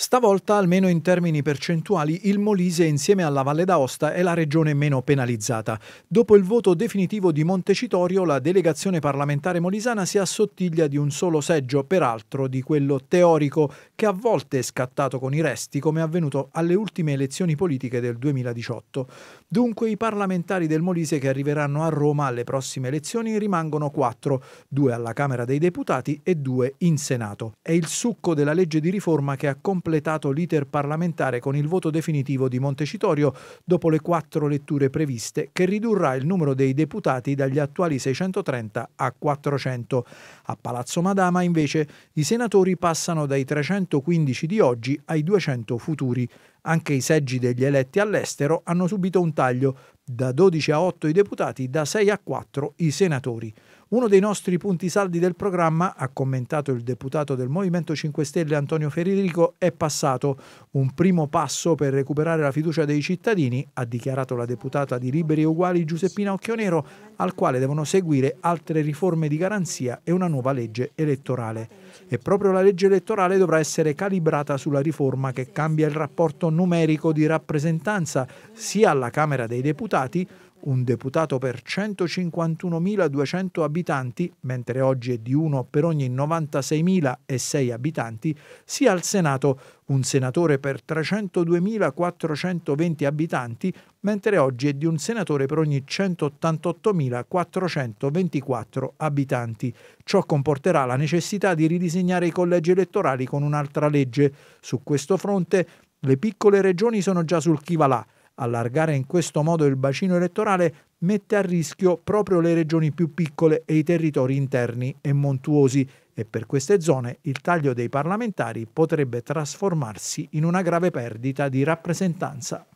Stavolta, almeno in termini percentuali, il Molise insieme alla Valle d'Aosta è la regione meno penalizzata. Dopo il voto definitivo di Montecitorio, la delegazione parlamentare molisana si assottiglia di un solo seggio, peraltro di quello teorico, che a volte è scattato con i resti, come è avvenuto alle ultime elezioni politiche del 2018. Dunque i parlamentari del Molise che arriveranno a Roma alle prossime elezioni rimangono quattro, due alla Camera dei Deputati e due in Senato. È il succo della legge di riforma che ha completato completato l'iter parlamentare con il voto definitivo di Montecitorio dopo le quattro letture previste, che ridurrà il numero dei deputati dagli attuali 630 a 400. A Palazzo Madama, invece, i senatori passano dai 315 di oggi ai 200 futuri. Anche i seggi degli eletti all'estero hanno subito un taglio, da 12 a 8 i deputati, da 6 a 4 i senatori. Uno dei nostri punti saldi del programma, ha commentato il deputato del Movimento 5 Stelle Antonio Federico, è passato un primo passo per recuperare la fiducia dei cittadini, ha dichiarato la deputata di Liberi Uguali Giuseppina Occhionero, al quale devono seguire altre riforme di garanzia e una nuova legge elettorale. E proprio la legge elettorale dovrà essere calibrata sulla riforma che cambia il rapporto numerico di rappresentanza sia alla Camera dei Deputati un deputato per 151.200 abitanti, mentre oggi è di uno per ogni 96.006 abitanti, sia al Senato un senatore per 302.420 abitanti, mentre oggi è di un senatore per ogni 188.424 abitanti. Ciò comporterà la necessità di ridisegnare i collegi elettorali con un'altra legge. Su questo fronte le piccole regioni sono già sul chi va là Allargare in questo modo il bacino elettorale mette a rischio proprio le regioni più piccole e i territori interni e montuosi e per queste zone il taglio dei parlamentari potrebbe trasformarsi in una grave perdita di rappresentanza.